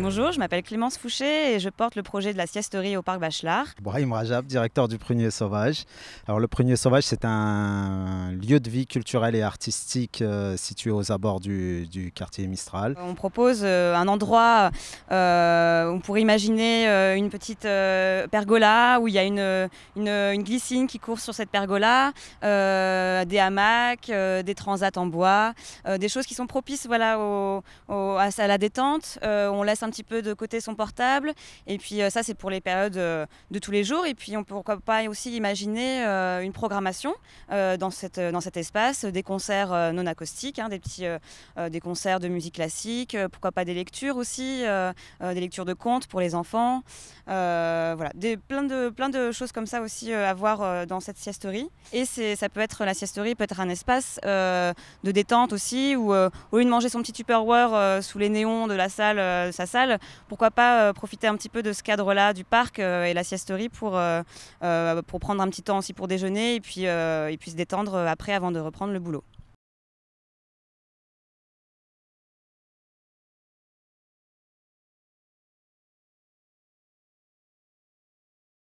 Bonjour, je m'appelle Clémence Fouché et je porte le projet de la siesterie au parc Bachelard. Brahim Rajab, directeur du Prunier Sauvage. Alors le Prunier Sauvage, c'est un lieu de vie culturel et artistique euh, situé aux abords du, quartier Mistral. On propose euh, un endroit euh, on pourrait imaginer euh, une petite euh, pergola où il y a une, une, glycine qui court sur cette pergola, des hamacs, des transats en bois, des choses qui sont propices voilà, à, la détente. on laisse un petit peu de côté son portable. Et puis ça, c'est pour les périodes de tous les jours. Et puis on peut pourquoi pas aussi imaginer une programmation dans, cette, dans cet espace, des concerts non acoustiques, hein, des, petits, des concerts de musique classique, pourquoi pas des lectures aussi. Euh, des lectures de contes pour les enfants. Euh, voilà, des, plein, de, plein de choses comme ça aussi euh, à voir dans cette siesterie. Et ça peut être, la siesterie peut être un espace de détente aussi, où au lieu de manger son petit Tupperware sous les néons de la salle, sa salle, pourquoi pas profiter un petit peu de ce cadre-là du parc et la siesterie pour, pour prendre un petit temps aussi pour déjeuner et puis, et puis se détendre après avant de reprendre le boulot.